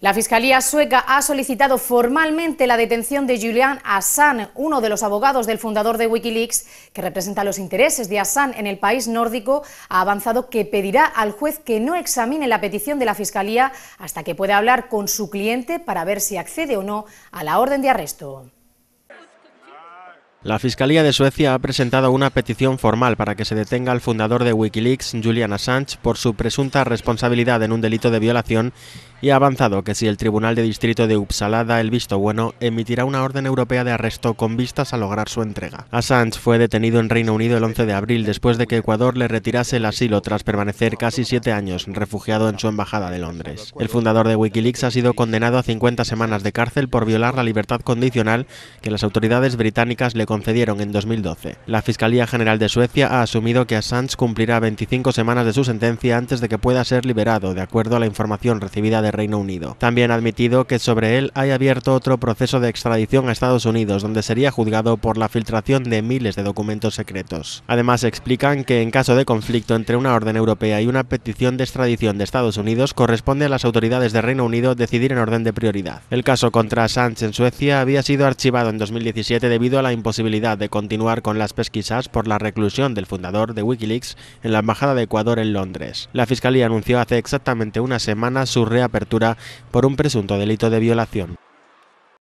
La Fiscalía sueca ha solicitado formalmente la detención de Julian Assange, uno de los abogados del fundador de Wikileaks, que representa los intereses de Assange en el país nórdico, ha avanzado que pedirá al juez que no examine la petición de la Fiscalía hasta que pueda hablar con su cliente para ver si accede o no a la orden de arresto. La Fiscalía de Suecia ha presentado una petición formal para que se detenga al fundador de Wikileaks, Julian Assange, por su presunta responsabilidad en un delito de violación y ha avanzado que si el Tribunal de Distrito de Uppsala da el visto bueno, emitirá una orden europea de arresto con vistas a lograr su entrega. Assange fue detenido en Reino Unido el 11 de abril después de que Ecuador le retirase el asilo tras permanecer casi siete años refugiado en su embajada de Londres. El fundador de Wikileaks ha sido condenado a 50 semanas de cárcel por violar la libertad condicional que las autoridades británicas le concedieron en 2012. La Fiscalía General de Suecia ha asumido que Assange cumplirá 25 semanas de su sentencia antes de que pueda ser liberado, de acuerdo a la información recibida de Reino Unido. También ha admitido que sobre él hay abierto otro proceso de extradición a Estados Unidos, donde sería juzgado por la filtración de miles de documentos secretos. Además, explican que en caso de conflicto entre una orden europea y una petición de extradición de Estados Unidos, corresponde a las autoridades de Reino Unido decidir en orden de prioridad. El caso contra Assange en Suecia había sido archivado en 2017 debido a la imposibilidad de continuar con las pesquisas por la reclusión del fundador de Wikileaks en la Embajada de Ecuador en Londres. La Fiscalía anunció hace exactamente una semana su reapertura apertura por un presunto delito de violación.